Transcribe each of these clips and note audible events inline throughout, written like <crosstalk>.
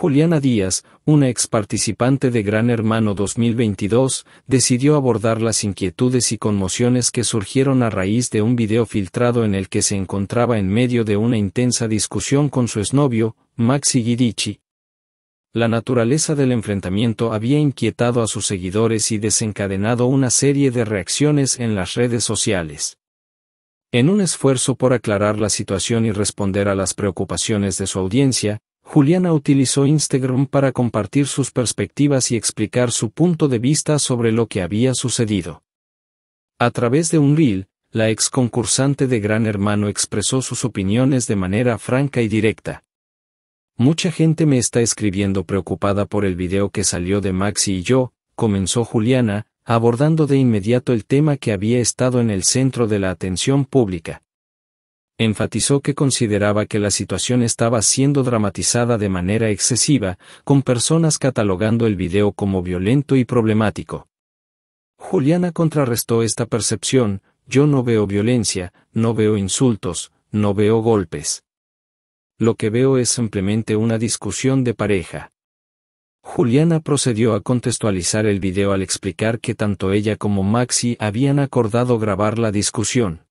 Juliana Díaz, una ex participante de Gran Hermano 2022, decidió abordar las inquietudes y conmociones que surgieron a raíz de un video filtrado en el que se encontraba en medio de una intensa discusión con su exnovio, Maxi Guidici. La naturaleza del enfrentamiento había inquietado a sus seguidores y desencadenado una serie de reacciones en las redes sociales. En un esfuerzo por aclarar la situación y responder a las preocupaciones de su audiencia, Juliana utilizó Instagram para compartir sus perspectivas y explicar su punto de vista sobre lo que había sucedido. A través de un reel, la ex concursante de Gran Hermano expresó sus opiniones de manera franca y directa. Mucha gente me está escribiendo preocupada por el video que salió de Maxi y yo, comenzó Juliana, abordando de inmediato el tema que había estado en el centro de la atención pública enfatizó que consideraba que la situación estaba siendo dramatizada de manera excesiva, con personas catalogando el video como violento y problemático. Juliana contrarrestó esta percepción, yo no veo violencia, no veo insultos, no veo golpes. Lo que veo es simplemente una discusión de pareja. Juliana procedió a contextualizar el video al explicar que tanto ella como Maxi habían acordado grabar la discusión.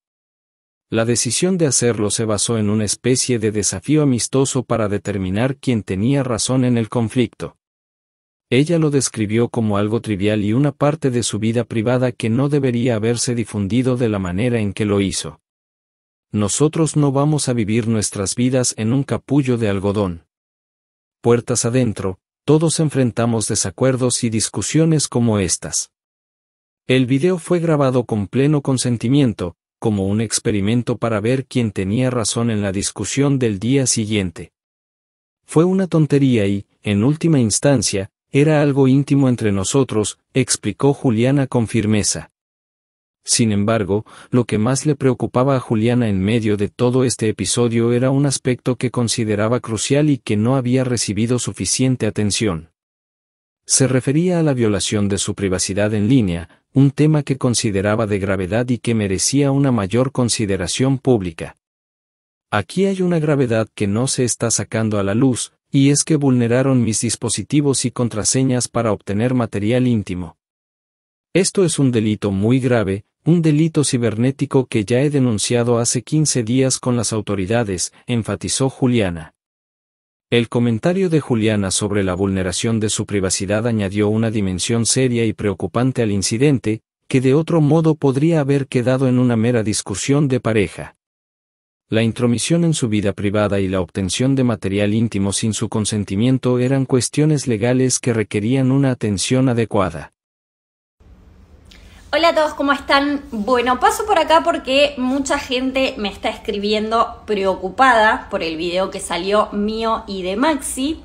La decisión de hacerlo se basó en una especie de desafío amistoso para determinar quién tenía razón en el conflicto. Ella lo describió como algo trivial y una parte de su vida privada que no debería haberse difundido de la manera en que lo hizo. Nosotros no vamos a vivir nuestras vidas en un capullo de algodón. Puertas adentro, todos enfrentamos desacuerdos y discusiones como estas. El video fue grabado con pleno consentimiento, como un experimento para ver quién tenía razón en la discusión del día siguiente. Fue una tontería y, en última instancia, era algo íntimo entre nosotros, explicó Juliana con firmeza. Sin embargo, lo que más le preocupaba a Juliana en medio de todo este episodio era un aspecto que consideraba crucial y que no había recibido suficiente atención. Se refería a la violación de su privacidad en línea, un tema que consideraba de gravedad y que merecía una mayor consideración pública. Aquí hay una gravedad que no se está sacando a la luz, y es que vulneraron mis dispositivos y contraseñas para obtener material íntimo. Esto es un delito muy grave, un delito cibernético que ya he denunciado hace 15 días con las autoridades, enfatizó Juliana. El comentario de Juliana sobre la vulneración de su privacidad añadió una dimensión seria y preocupante al incidente, que de otro modo podría haber quedado en una mera discusión de pareja. La intromisión en su vida privada y la obtención de material íntimo sin su consentimiento eran cuestiones legales que requerían una atención adecuada. Hola a todos, ¿cómo están? Bueno, paso por acá porque mucha gente me está escribiendo preocupada por el video que salió mío y de Maxi.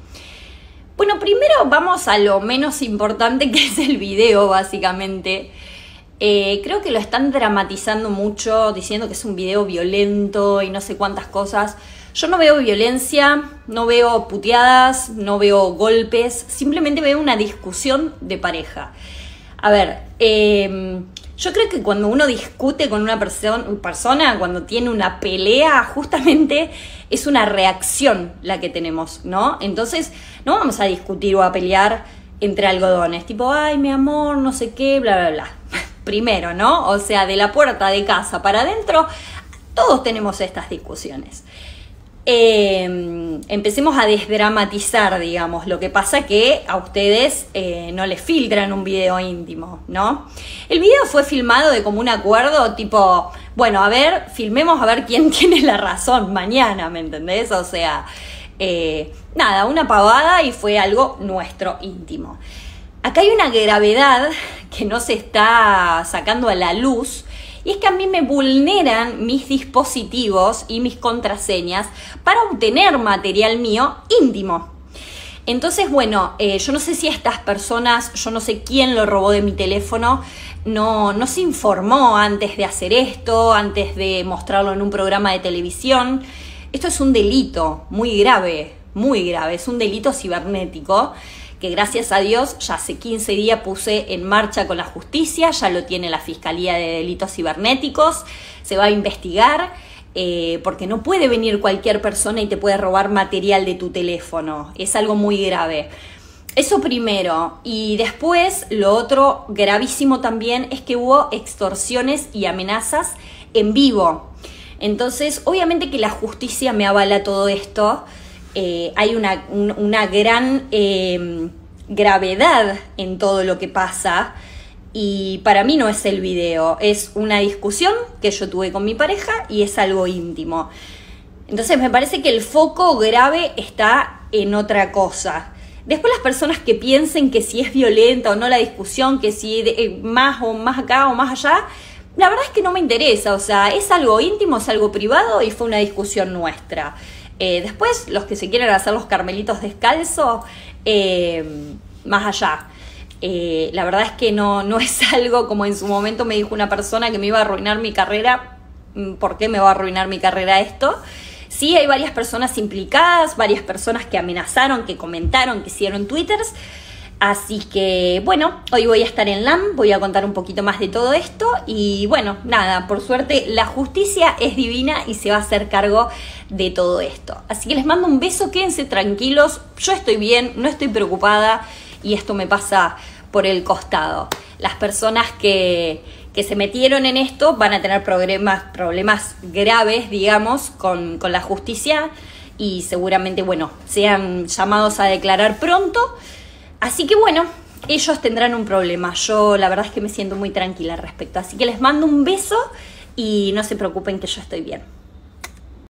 Bueno, primero vamos a lo menos importante que es el video, básicamente. Eh, creo que lo están dramatizando mucho, diciendo que es un video violento y no sé cuántas cosas. Yo no veo violencia, no veo puteadas, no veo golpes, simplemente veo una discusión de pareja. A ver, em, yo creo que cuando uno discute con una persona, cuando tiene una pelea, justamente es una reacción la que tenemos, ¿no? Entonces, no vamos a discutir o a pelear entre algodones, tipo, ay, mi amor, no sé qué, bla, bla, bla. <laughs> Primero, ¿no? O sea, de la puerta de casa para adentro, todos tenemos estas discusiones. Em, empecemos a desdramatizar, digamos. Lo que pasa que a ustedes eh, no les filtran un video íntimo, ¿no? El video fue filmado de como un acuerdo tipo, bueno, a ver, filmemos a ver quién <laughs> tiene la razón mañana, ¿me entendés? O sea, eh, nada, una pavada y fue algo nuestro íntimo. Acá hay una gravedad que no se está sacando a la luz y es que a mí me vulneran mis dispositivos y mis contraseñas para obtener material mío íntimo. Entonces, bueno, eh, yo no sé si estas personas, yo no sé quién lo robó de mi teléfono, no, no se informó antes de hacer esto, antes de mostrarlo en un programa de televisión. Esto es un delito muy grave, muy grave, es un delito cibernético que gracias a Dios ya hace 15 días puse en marcha con la justicia, ya lo tiene la Fiscalía de Delitos Cibernéticos, se va a investigar. Eh, porque no puede venir cualquier persona y te puede robar material de tu teléfono. Es algo muy grave. Eso primero. Y después, lo otro gravísimo también es que hubo extorsiones y amenazas en vivo. Entonces, obviamente que la justicia me avala todo esto. Eh, hay una, gran eh, gravedad en todo lo que pasa. Y para mí no es el video, es una discusión que yo tuve con mi pareja y es algo íntimo. Entonces me parece que el foco grave está en otra cosa. Después las personas que piensen que si es violenta o no la discusión, que si eh, más o más acá o más allá, la verdad es que no me interesa, o sea, es algo íntimo, es algo privado y fue una discusión nuestra. Eh, después, los que se quieren hacer los carmelitos descalzos, eh, más allá. Eh, la verdad es que no, no es <laughs> algo como en su momento me dijo una persona que me iba a arruinar mi carrera. Mm, ¿Por qué me va a arruinar mi carrera esto? Sí, hay varias personas implicadas, varias personas que amenazaron, que comentaron, que hicieron twitters, Así que bueno, hoy voy a estar en LAM, voy a contar un poquito más de todo esto y bueno, nada, por suerte la justicia es divina y se va a hacer cargo de todo esto. Así que les mando un beso, quédense tranquilos, yo estoy bien, no estoy preocupada y esto me pasa por el costado. Las personas que, se metieron en esto van a tener problemas, problemas graves, digamos, con, con la justicia y seguramente, bueno, sean llamados a declarar pronto. Así que bueno, ellos tendrán un problema. Yo la verdad es que me siento muy tranquila al respecto. Así que les mando un beso y no se preocupen que yo estoy bien.